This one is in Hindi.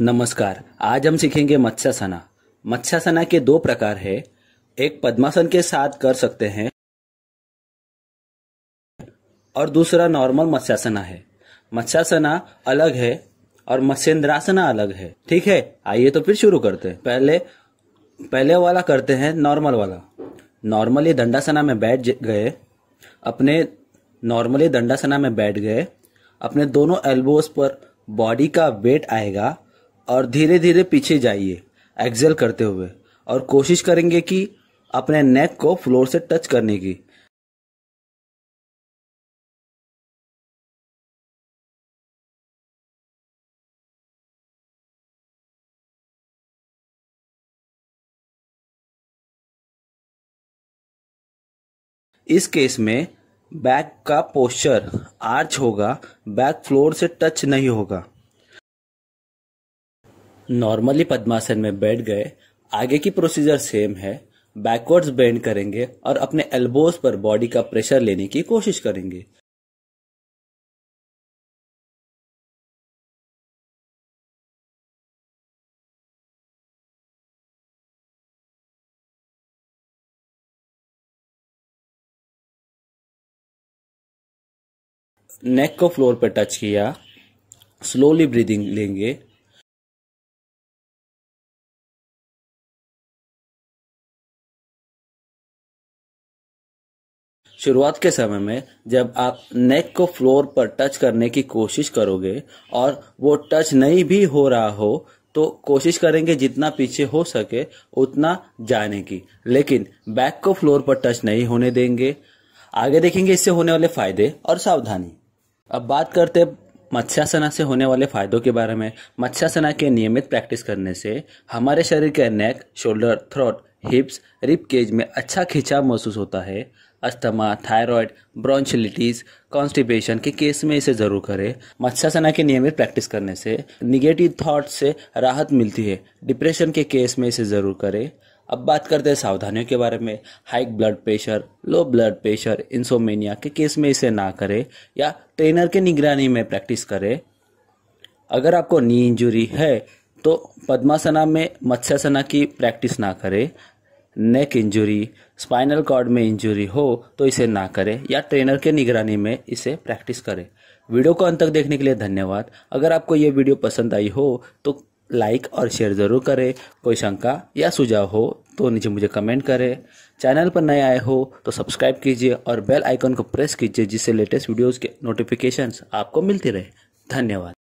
नमस्कार आज हम सीखेंगे मत्स्यासना मत्स्यासना के दो प्रकार है एक पद्मासन के साथ कर सकते हैं और दूसरा नॉर्मल मत्स्यासना है मत्स्यासना अलग है और मत्स्येंद्रासना अलग है ठीक है आइए तो फिर शुरू करते हैं पहले पहले वाला करते हैं नॉर्मल वाला नॉर्मली दंडासना में बैठ गए अपने नॉर्मली दंडासना में बैठ गए अपने दोनों एल्बोज पर बॉडी का वेट आएगा और धीरे धीरे पीछे जाइए एक्सेल करते हुए और कोशिश करेंगे कि अपने नेक को फ्लोर से टच करने की इस केस में बैक का पोस्चर आर्च होगा बैक फ्लोर से टच नहीं होगा नॉर्मली पद्मासन में बैठ गए आगे की प्रोसीजर सेम है बैकवर्ड्स बेंड करेंगे और अपने एल्बोज पर बॉडी का प्रेशर लेने की कोशिश करेंगे नेक को फ्लोर पर टच किया स्लोली ब्रीदिंग लेंगे शुरुआत के समय में जब आप नेक को फ्लोर पर टच करने की कोशिश करोगे और वो टच नहीं भी हो रहा हो तो कोशिश करेंगे जितना पीछे हो सके उतना जाने की लेकिन बैक को फ्लोर पर टच नहीं होने देंगे आगे देखेंगे इससे होने वाले फायदे और सावधानी अब बात करते मत्स्यासना से होने वाले फायदों के बारे में मत्स्यासना के नियमित प्रैक्टिस करने से हमारे शरीर के neck shoulder throat hips rib cage में अच्छा खिंचाव महसूस होता है अस्थमा थायराइड ब्रॉन्शलिटीज कॉन्स्टिपेशन के केस में इसे जरूर करें मत्स्यासना की नियमित प्रैक्टिस करने से निगेटिव थॉट से राहत मिलती है डिप्रेशन के केस में इसे ज़रूर करें अब बात करते हैं सावधानियों के बारे में high blood pressure low blood pressure insomnia के केस में इसे ना करें या ट्रेनर के निगरानी में प्रैक्टिस करें अगर आपको नी इंजरी है तो पद्मासना में मत्स्यासना की प्रैक्टिस ना करें नेक इंजरी स्पाइनल कॉर्ड में इंजरी हो तो इसे ना करें या ट्रेनर के निगरानी में इसे प्रैक्टिस करें वीडियो को अंत तक देखने के लिए धन्यवाद अगर आपको ये वीडियो पसंद आई हो तो लाइक और शेयर ज़रूर करें कोई शंका या सुझाव हो तो नीचे मुझे कमेंट करें चैनल पर नए आए हो तो सब्सक्राइब कीजिए और बेल आइकन को प्रेस कीजिए जिससे लेटेस्ट वीडियोज़ के नोटिफिकेशंस आपको मिलती रहे धन्यवाद